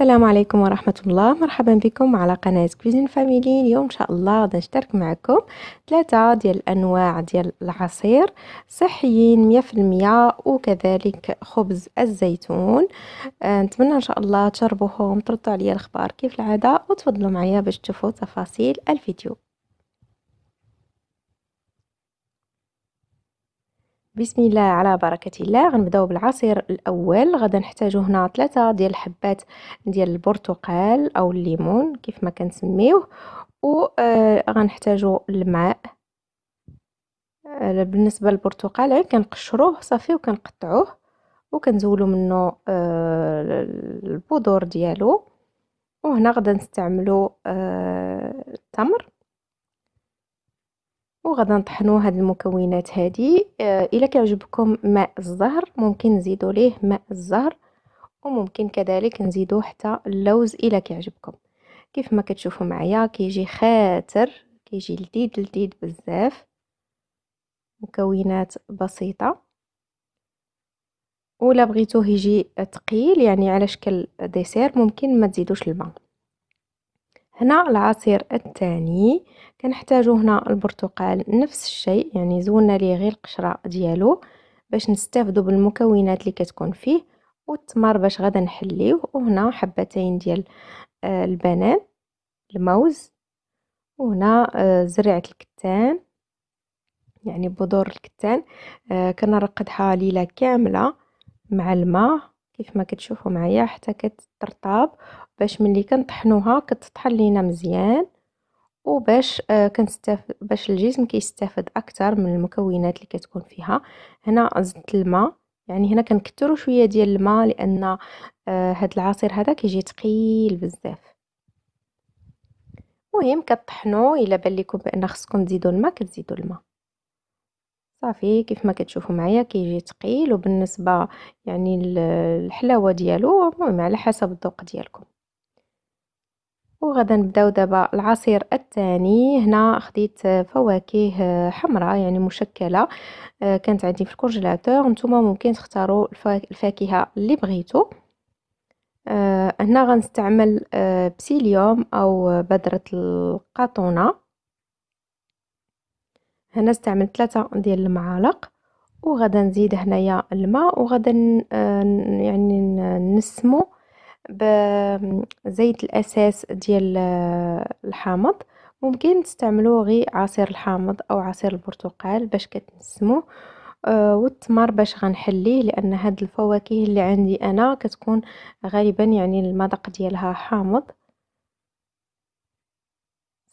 السلام عليكم ورحمة الله مرحبا بكم على قناة كوزين فاميلي اليوم إن شاء الله غادي نشترك معكم ثلاثة ديال الأنواع ديال العصير صحيين مية في المية وكذلك خبز الزيتون آه نتمنى إن شاء الله تجربوهم تردوا عليا الأخبار كيف العادة وتفضلوا معايا باش تشوفوا تفاصيل الفيديو بسم الله على بركة الله غنبداو بالعصير الاول غدا نحتاجو هنا ثلاثة ديال الحبات ديال البرتقال او الليمون كيف ما كنسميوه و آه، غنحتاجو الماء آه، بالنسبه للبرتقال غير كنقشروه صافي وكنقطعوه وكنزولو منه آه، البذور ديالو وهنا غدا نستعملو التمر وغادي نطحنوا هاد المكونات هادي آه، الا كيعجبكم ماء الزهر ممكن نزيدوا ليه ماء الزهر وممكن كذلك نزيدوا حتى اللوز الا كيعجبكم كيف ما كتشوفوا معايا كيجي خاتر كيجي لذيذ لذيذ بزاف مكونات بسيطه ولا بغيتوه يجي ثقيل يعني على شكل ديسير ممكن ما تزيدوش الماء هنا العصير الثاني كنحتاجو هنا البرتقال نفس الشيء يعني زولنا ليه غير القشره ديالو باش نستافدو بالمكونات اللي كتكون فيه والتمر باش غدا نحليه وهنا حبتين ديال آه، البنان الموز وهنا آه، زريعه الكتان يعني بذور الكتان آه، كنرقدها ليله كامله مع الماء كيف ما كتشوفوا معايا حتى كترطاب باش ملي كنطحنوها كتطحن لينا مزيان وباش آه كنستافد باش الجسم كيستافد اكثر من المكونات اللي كتكون فيها هنا زدت الماء يعني هنا كنكثروا شويه ديال الماء لان آه، هاد العصير هذا كيجي ثقيل بزاف المهم كطحنوا الا بان لكم بان خصكم تزيدوا الماء كتزيدوا الماء صافي كيف ما كتشوفوا معايا كيجي ثقيل وبالنسبه يعني الحلاوه ديالو المهم على حسب الذوق ديالكم وغدا نبداو دابا العصير الثاني هنا خديت فواكه حمراء يعني مشكله آه، كانت عندي في الكونجيلاتور نتوما ممكن تختاروا الفاكهه اللي بغيتو آه، هنا غنستعمل آه، بسيليوم او بذره القاطونه هنا استعملت ثلاثة ديال المعالق وغدا نزيد هنايا الماء وغدا آه، يعني نسمو بزيت آه، الاساس ديال آه، الحامض ممكن تستعملوا غير عصير الحامض او عصير البرتقال باش كتنسمو آه والتمر باش غنحليه لان هاد الفواكه اللي عندي انا كتكون غالبا يعني المذاق ديالها حامض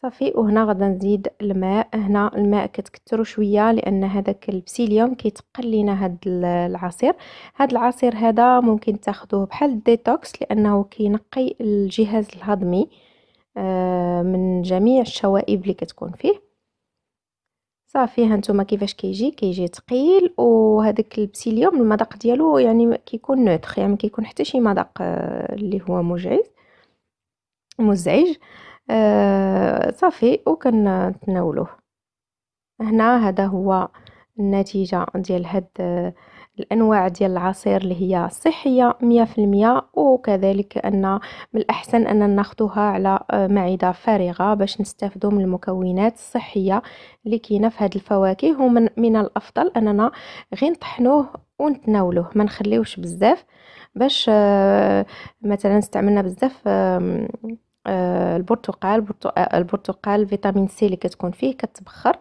صافي وهنا غادا نزيد الماء هنا الماء كتكثروا شويه لان هذاك البسيليوم كيتقل لينا هاد العصير هاد العصير هذا ممكن تاخذوه بحال الديتوكس لانه كينقي الجهاز الهضمي آه، من جميع الشوائب اللي كتكون فيه صافي هانتوما كيفاش كيجي كيجي ثقيل وهذاك البسيليوم المذاق ديالو يعني كيكون نوتخ يعني كيكون حتى شي مذاق آه، اللي هو مجعز مزعج آه صافي وكنتناولوه هنا هذا هو النتيجة ديال هاد الانواع ديال العصير اللي هي صحيه 100% وكذلك ان من الاحسن اننا ناخدوها على آه، معده فارغه باش نستافدوا من المكونات الصحيه اللي كاينه في هاد الفواكه ومن من الافضل اننا غير نطحنوه ونتناولوه ما نخليوش بزاف باش آه، مثلا استعملنا بزاف آه، البرتقال آه، البرتقال فيتامين سي اللي كتكون فيه كتبخر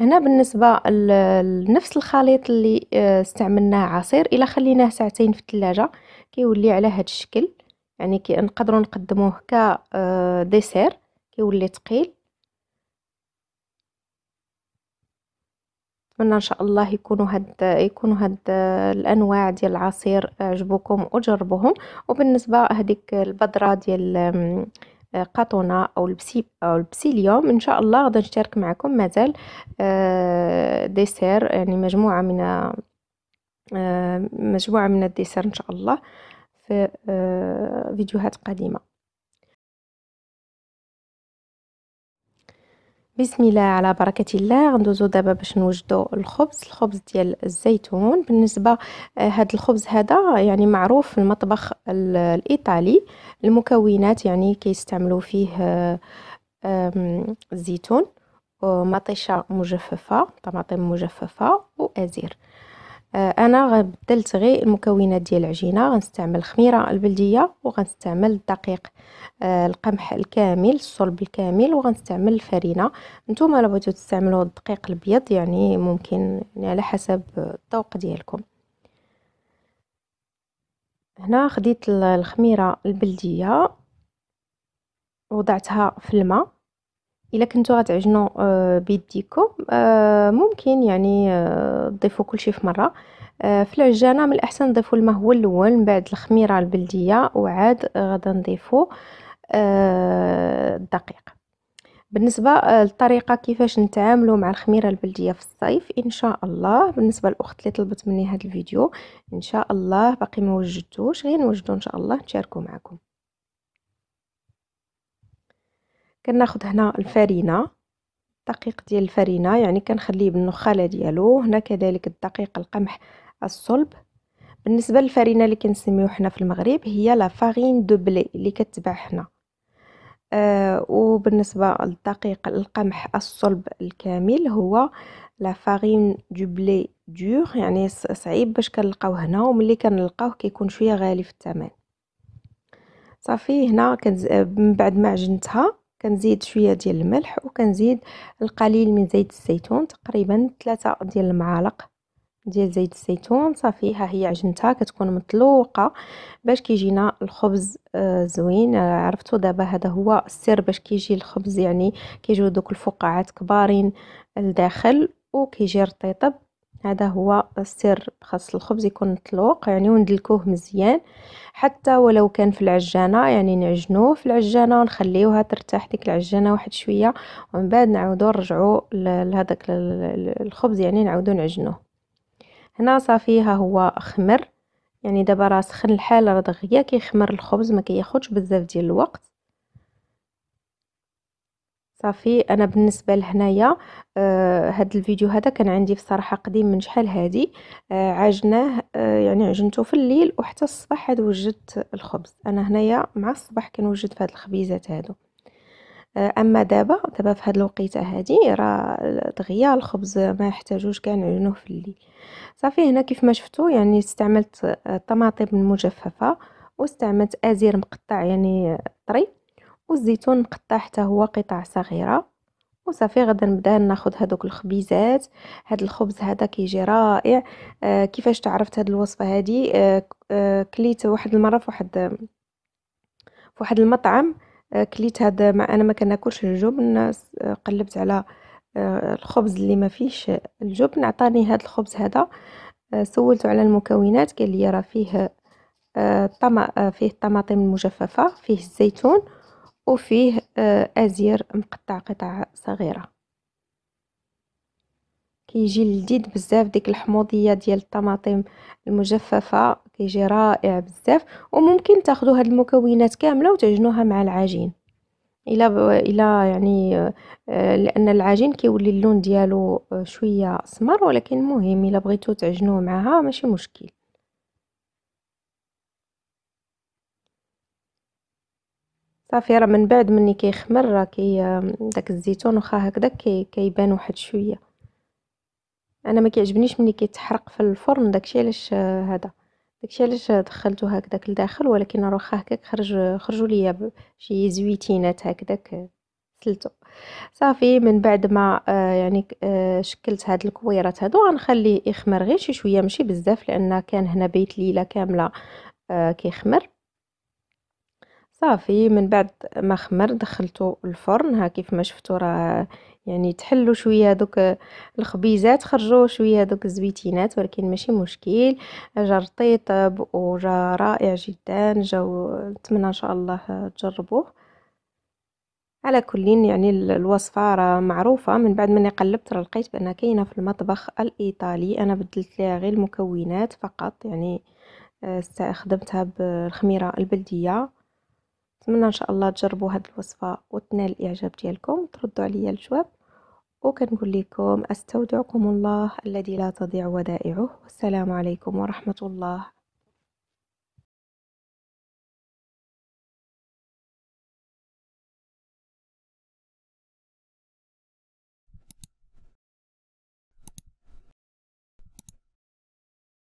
هنا بالنسبه لنفس الخليط اللي آه، استعملناه عصير الا خليناه ساعتين في الثلاجه كيولي على هذا الشكل يعني كي نقدروا نقدموه ديسير كيولي ثقيل نتمنى ان شاء الله يكونوا هاد يكونوا هاد الانواع ديال العصير عجبوكم وجربوهم وبالنسبه هذيك البذره ديال قطونة أو, البسي أو البسيليوم إن شاء الله غدا نشارك معكم مازال آه، ديسير يعني مجموعة من آه، مجموعة من الديسير إن شاء الله في آه، فيديوهات قديمة بسم الله على بركه الله غندوزو دابا باش نوجدو الخبز الخبز ديال الزيتون بالنسبه هاد الخبز هذا يعني معروف في المطبخ الايطالي المكونات يعني كيستعملوا فيه الزيتون مطيشه مجففه طماطم مجففه وازير آه، انا غبدلت غير المكونات ديال العجينه غنستعمل الخميره البلديه وغنستعمل الدقيق آه، القمح الكامل الصلب الكامل وغنستعمل الفرينه نتوما لبغيتو بغيتو تستعملوا الدقيق الابيض يعني ممكن يعني على حسب الذوق ديالكم هنا خديت الخميره البلديه وضعتها في الماء الا كنتو غتعجنوا آه، بيديكم آه، ممكن يعني آه، تضيفوا كلشي في مره في العجانه من الاحسن تضيفوا الماء هو الاول من بعد الخميره البلديه وعاد غادا نضيفوا الدقيق بالنسبه للطريقه كيفاش نتعاملوا مع الخميره البلديه في الصيف ان شاء الله بالنسبه للاخت اللي طلبت مني هذا الفيديو ان شاء الله باقي ما وجدتوش غير نوجدو ان شاء الله نشاركو معكم كناخد هنا الفرينه الدقيق ديال الفرينه يعني كنخليه بالنخاله ديالو هنا كذلك الدقيق القمح الصلب بالنسبه للفرينه اللي كنسميو حنا في المغرب هي لا فارين دو بلي اللي كتباع حنا آه وبالنسبه للدقيق القمح الصلب الكامل هو لا فارين دو بلي دور يعني صعيب باش كنلقاو هنا وملي كنلقاوه كيكون شويه غالي في الثمن صافي هنا كنز... من بعد ما عجنتها كنزيد شويه ديال الملح وكنزيد القليل من زيت الزيتون تقريبا ثلاثة ديال المعالق ديال زيت الزيتون صافي ها هي عجنتها كتكون مطلوقه باش كيجينا الخبز آه، زوين آه، عرفتوا دابا هذا هو السر باش كيجي الخبز يعني كيجيو دوك الفقاعات كبارين لداخل وكيجي رطيطب هذا هو السر خاص الخبز يكون مطلوق يعني وندلكوه مزيان حتى ولو كان في العجانه يعني نعجنوه في العجانه ونخليوها ترتاح ديك العجانه واحد شويه ومن بعد نعاودو نرجعو لهذاك الخبز يعني نعاودو نعجنوه هنا صافي ها هو خمر يعني دابا راه سخن الحال راه دغيا كيخمر الخبز ما كياخذش بزاف ديال الوقت صافي انا بالنسبه لهنايا آه هاد الفيديو هذا كان عندي صراحه قديم من شحال هادي آه عجنه آه يعني عجنته في الليل وحتى الصباح عاد وجدت الخبز انا هنايا مع الصباح كنوجد في هاد الخبيزات هادو آه اما دابا دابا في هاد الوقيته هادي راه دغيا الخبز ما يحتاجوش كاع نعجنوه في الليل صافي هنا كيف ما شفتوا يعني استعملت الطماطم آه، المجففه واستعملت ازير مقطع يعني طري والزيتون مقطع حتى هو قطع صغيره وصافي غدا نبدا ناخذ هذوك الخبيزات هاد الخبز هذا كيجي رائع آه كيفاش تعرفت هاد الوصفه هادي آه, آه، كليت واحد المره في واحد في واحد المطعم آه كليت هاد مع انا ما كناكلش الجبن آه قلبت على آه الخبز اللي ما فيش الجبن عطاني هاد الخبز هذا آه سولته على المكونات قال لي راه فيه آه, آه، فيه الطماطم المجففه فيه الزيتون وفيه آه، أزير مقطع قطع صغيرة كيجي لذيذ بزاف ديك الحموضيه ديال الطماطم المجففه كيجي رائع بزاف وممكن تاخذوا هاد المكونات كامله وتعجنوها مع العجين الى ب... الى يعني آه، لان العجين كيولي اللون ديالو آه، شويه اسمر ولكن مهم الى بغيتو تعجنوه معها ماشي مشكل صافي راه من بعد مني كيخمر راه كي داك الزيتون واخا هكذا كي كيبان واحد شويه انا ما كيعجبنيش مني كيتحرق في الفرن داكشي علاش هذا داكشي علاش دخلته هكذاك لداخل ولكن راه واخا هكاك خرج خرجوا ليا شي زويتينات هكذاك سلتو صافي من بعد ما آه، يعني آه، شكلت هاد الكويرات هادو غنخليه يخمر غير شي شويه ماشي بزاف لان كان هنا بيت ليله كامله آه، كيخمر صافي من بعد ما خمر دخلته الفرن ها كيف ما شفتوا راه يعني تحلوا شويه دوك الخبيزات خرجوا شويه دوك الزبيتينات ولكن ماشي مشكل جا رطيب وجا رائع جدا جاو نتمنى ان شاء الله تجربوه على كل يعني الوصفه راه معروفه من بعد ما قلبت راه لقيت بانها كاينه في المطبخ الايطالي انا بدلت ليها غير المكونات فقط يعني آه، خدمتها بالخميره البلديه نتمنى ان شاء الله تجربوا هذه الوصفه وتنال الاعجاب ديالكم تردوا عليا الجواب وكنقول لكم استودعكم الله الذي لا تضيع ودائعه والسلام عليكم ورحمه الله